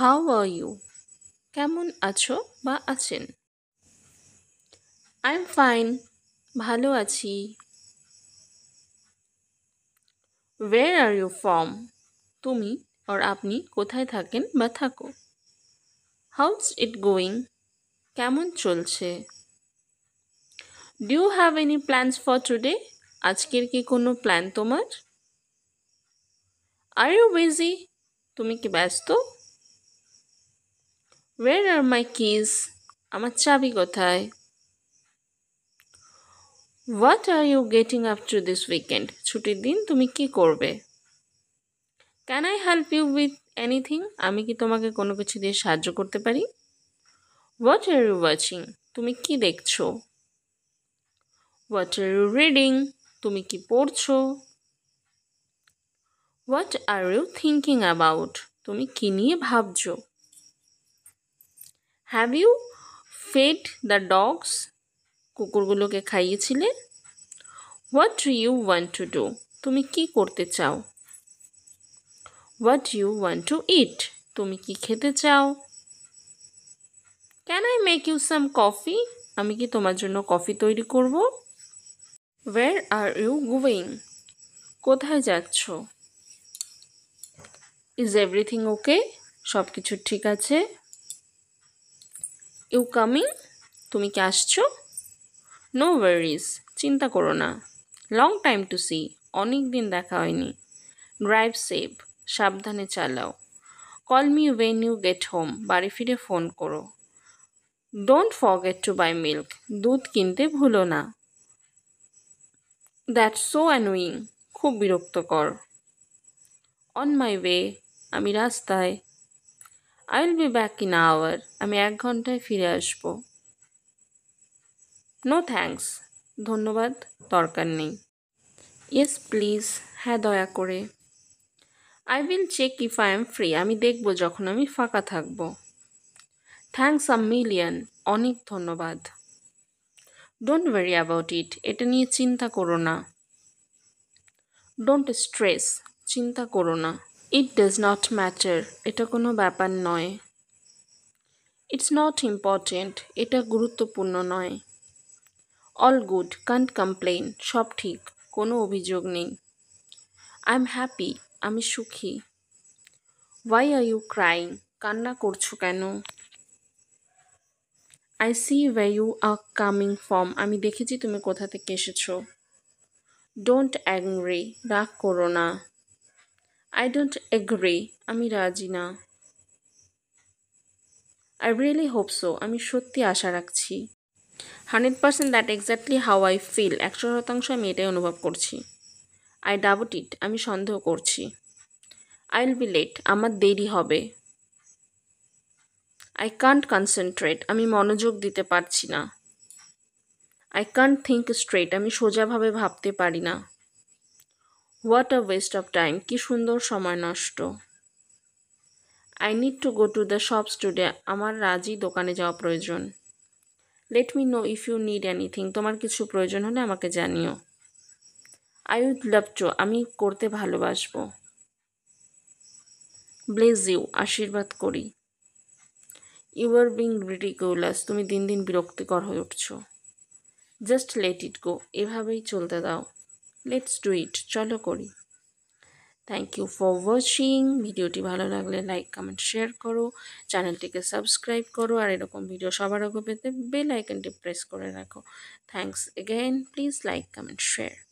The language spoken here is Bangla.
হাউ আর ইউ কেমন আছো বা আছেন আই এম ফাইন ভালো আছি ওয়ের আর ইউ ফ্রম তুমি আর আপনি কোথায় থাকেন বা থাকো হাউজ ইট গোয়িং কেমন চলছে do you have any plans for today আজকের কি কোনো প্ল্যান তোমার আর ইউ বিজি তুমি কি ব্যস্ত ওয়ের আর মাই কিস আমার চাবি কোথায় what are you getting up to this weekend ছুটির দিন তুমি কি করবে can I help you with anything আমি কি তোমাকে কোনো কিছু দিয়ে সাহায্য করতে পারি হোয়াট আর ইউ ওয়াচিং তুমি কি দেখছো হোয়াট আর ইউ রিডিং তুমি কি পড়ছো what are you thinking about তুমি কি নিয়ে ভাবছো have you fed the dogs কুকুরগুলোকে খাইয়েছিলে what you want to do তুমি কি করতে চাও what you want to eat তুমি কি খেতে চাও can I make you some coffee আমি কি তোমার জন্য কফি তৈরি করব ওয়ের আর ইউ গোয়িং কোথায় যাচ্ছ ইজ এভরিথিং ওকে সব কিছু ঠিক আছে ইউ কামিং তুমি কি আসছো নো ওয়ারিজ চিন্তা করো না লং টাইম টু সি অনেক দিন দেখা হয়নি ড্রাইভ সেভ সাবধানে চালাও call me when you get home বাড়ি ফিরে ফোন করো don't forget to buy milk দুধ কিনতে ভুলো না দ্যাট সো অ্যানোয়িং খুব বিরক্তকর অন মাই ওয়ে আমি রাস্তায় I will be back in hour আমি এক ঘন্টায় ফিরে আসব নো থ্যাংকস ধন্যবাদ দরকার নেই ইয়েস প্লিজ হ্যাঁ দয়া করে I will check if I am free আমি দেখব যখন আমি ফাঁকা থাকব থ্যাংকস আ মিলিয়ন অনেক ধন্যবাদ ডোন্ট ওয়ারি অ্যাবাউট ইট এটা নিয়ে চিন্তা করো না ডোন্ট স্ট্রেস চিন্তা করো না ইট ডাজ নট ম্যাটার এটা কোনো ব্যাপার নয় ইটস নট ইম্পর্টেন্ট এটা গুরুত্বপূর্ণ নয় অল গুড কান্ট কমপ্লেন সব ঠিক কোনো অভিযোগ নেই আই এম হ্যাপি আমি সুখী ওয়াই আর ইউ ক্রাইং কান্না করছো কেন I see why you are coming from আমি দেখেছি তুমি কোথা থেকে এসেছো ডোন্ট অ্যাংরি রাগ করো না আই ডোন্ট এগ্রি আমি রাজি না আই রিয়েলি হোপ সো আমি সত্যি আশা রাখছি hundred percent that exactly how I feel একশো শতাংশ আমি এটাই অনুভব করছি আই ডাবট ইট আমি সন্দেহ করছি আই উইল বি লেট আমার দেরি হবে আই কান্ট কনসেন্ট্রেট আমি মনোযোগ দিতে পারছি না আই কান্ট থিঙ্ক স্ট্রেট আমি সোজাভাবে ভাবতে পারি না what a waste of time কি সুন্দর সময় নষ্ট I need to go to the shops today আমার রাজি দোকানে যাওয়া প্রয়োজন let me know if you need anything তোমার কিছু প্রয়োজন হলে আমাকে জানিও আই উড লাভ টু আমি করতে ভালোবাসবো ব্লেজ ইউ আশীর্বাদ করি ইউ আর বিং রিডিকুলাস তুমি দিন দিন বিরক্তিকর হয়ে উঠছো জাস্ট লেট ইট গো এভাবেই চলতে দাও লেটস ডু ইট চলো করি থ্যাংক ইউ ফর ওয়াচিং ভিডিওটি ভালো লাগলে লাইক কমেন্ট শেয়ার করো চ্যানেলটিকে সাবস্ক্রাইব করো আর এরকম ভিডিও সবার আগে পেতে বেল আইকনটি প্রেস করে রাখো thanks again please like comment share